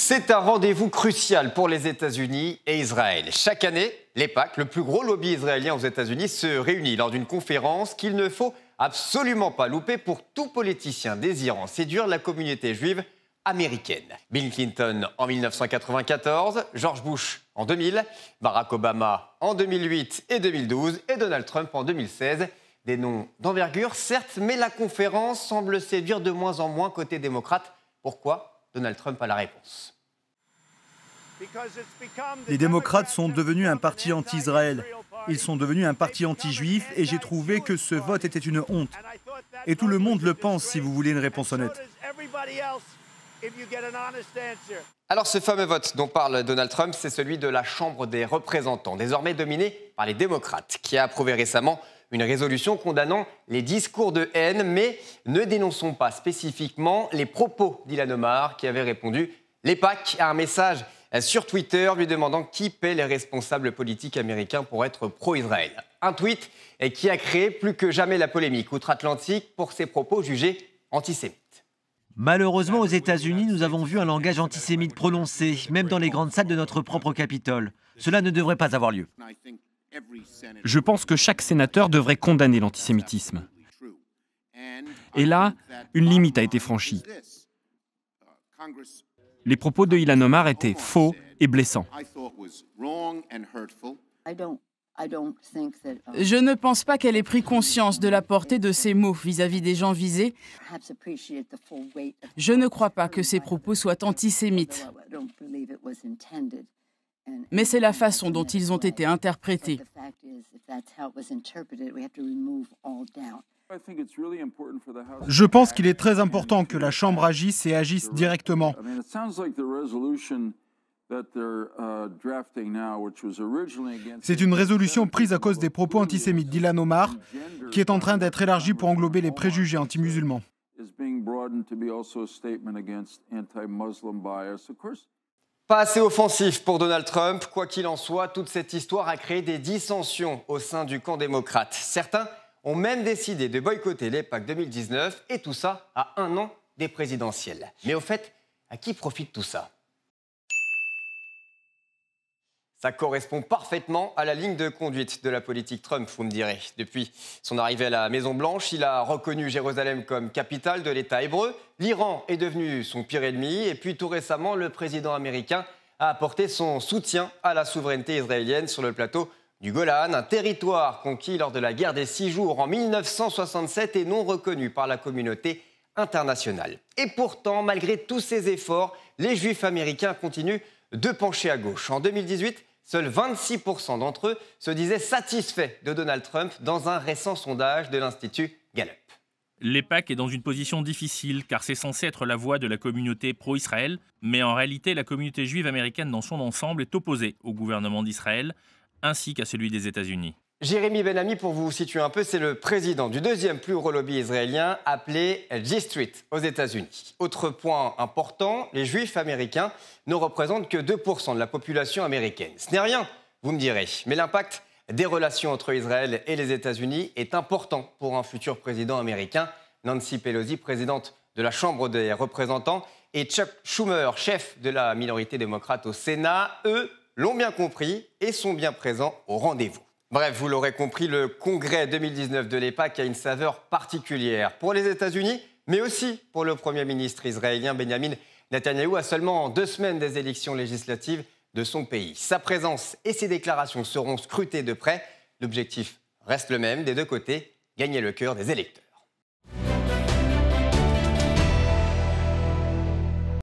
C'est un rendez-vous crucial pour les États-Unis et Israël. Chaque année, l'EPAC, le plus gros lobby israélien aux États-Unis, se réunit lors d'une conférence qu'il ne faut absolument pas louper pour tout politicien désirant séduire la communauté juive américaine. Bill Clinton en 1994, George Bush en 2000, Barack Obama en 2008 et 2012 et Donald Trump en 2016. Des noms d'envergure, certes, mais la conférence semble séduire de moins en moins côté démocrate. Pourquoi Donald Trump a la réponse. Les démocrates sont devenus un parti anti-Israël. Ils sont devenus un parti anti-juif et j'ai trouvé que ce vote était une honte. Et tout le monde le pense si vous voulez une réponse honnête. Alors ce fameux vote dont parle Donald Trump, c'est celui de la Chambre des représentants, désormais dominée par les démocrates, qui a approuvé récemment une résolution condamnant les discours de haine, mais ne dénonçons pas spécifiquement les propos d'Ilan Omar, qui avait répondu l'EPAC à un message sur Twitter lui demandant qui paie les responsables politiques américains pour être pro-Israël. Un tweet qui a créé plus que jamais la polémique outre-Atlantique pour ses propos jugés antisémites. Malheureusement, aux États-Unis, nous avons vu un langage antisémite prononcé, même dans les grandes salles de notre propre Capitole. Cela ne devrait pas avoir lieu. Je pense que chaque sénateur devrait condamner l'antisémitisme. Et là, une limite a été franchie. Les propos de Ilan Omar étaient faux et blessants. Uh, Je ne pense pas qu'elle ait pris conscience de la portée de ces mots vis-à-vis -vis des gens visés. Je ne crois pas que ces propos soient antisémites. Mais c'est la façon dont ils ont été interprétés. Je pense qu'il est très important que la Chambre agisse et agisse directement. Uh, c'est une résolution prise à cause des propos antisémites d'Ilan Omar, qui est en train d'être élargie pour englober les préjugés anti-musulmans. Pas assez offensif pour Donald Trump. Quoi qu'il en soit, toute cette histoire a créé des dissensions au sein du camp démocrate. Certains ont même décidé de boycotter l'EPAC 2019 et tout ça à un an des présidentielles. Mais au fait, à qui profite tout ça ça correspond parfaitement à la ligne de conduite de la politique Trump, vous me direz. Depuis son arrivée à la Maison-Blanche, il a reconnu Jérusalem comme capitale de l'État hébreu. L'Iran est devenu son pire ennemi. Et puis tout récemment, le président américain a apporté son soutien à la souveraineté israélienne sur le plateau du Golan, un territoire conquis lors de la guerre des Six Jours en 1967 et non reconnu par la communauté internationale. Et pourtant, malgré tous ces efforts, les Juifs américains continuent de pencher à gauche. En 2018, Seuls 26% d'entre eux se disaient satisfaits de Donald Trump dans un récent sondage de l'Institut Gallup. L'EPAC est dans une position difficile car c'est censé être la voix de la communauté pro-Israël, mais en réalité la communauté juive américaine dans son ensemble est opposée au gouvernement d'Israël ainsi qu'à celui des États-Unis. Jérémy Benami, pour vous situer un peu, c'est le président du deuxième plus gros lobby israélien appelé G Street aux États-Unis. Autre point important, les juifs américains ne représentent que 2% de la population américaine. Ce n'est rien, vous me direz, mais l'impact des relations entre Israël et les États-Unis est important pour un futur président américain. Nancy Pelosi, présidente de la Chambre des représentants, et Chuck Schumer, chef de la minorité démocrate au Sénat, eux l'ont bien compris et sont bien présents au rendez-vous. Bref, vous l'aurez compris, le congrès 2019 de l'EPAC a une saveur particulière pour les États-Unis, mais aussi pour le Premier ministre israélien Benjamin Netanyahu, à seulement deux semaines des élections législatives de son pays. Sa présence et ses déclarations seront scrutées de près. L'objectif reste le même des deux côtés, gagner le cœur des électeurs.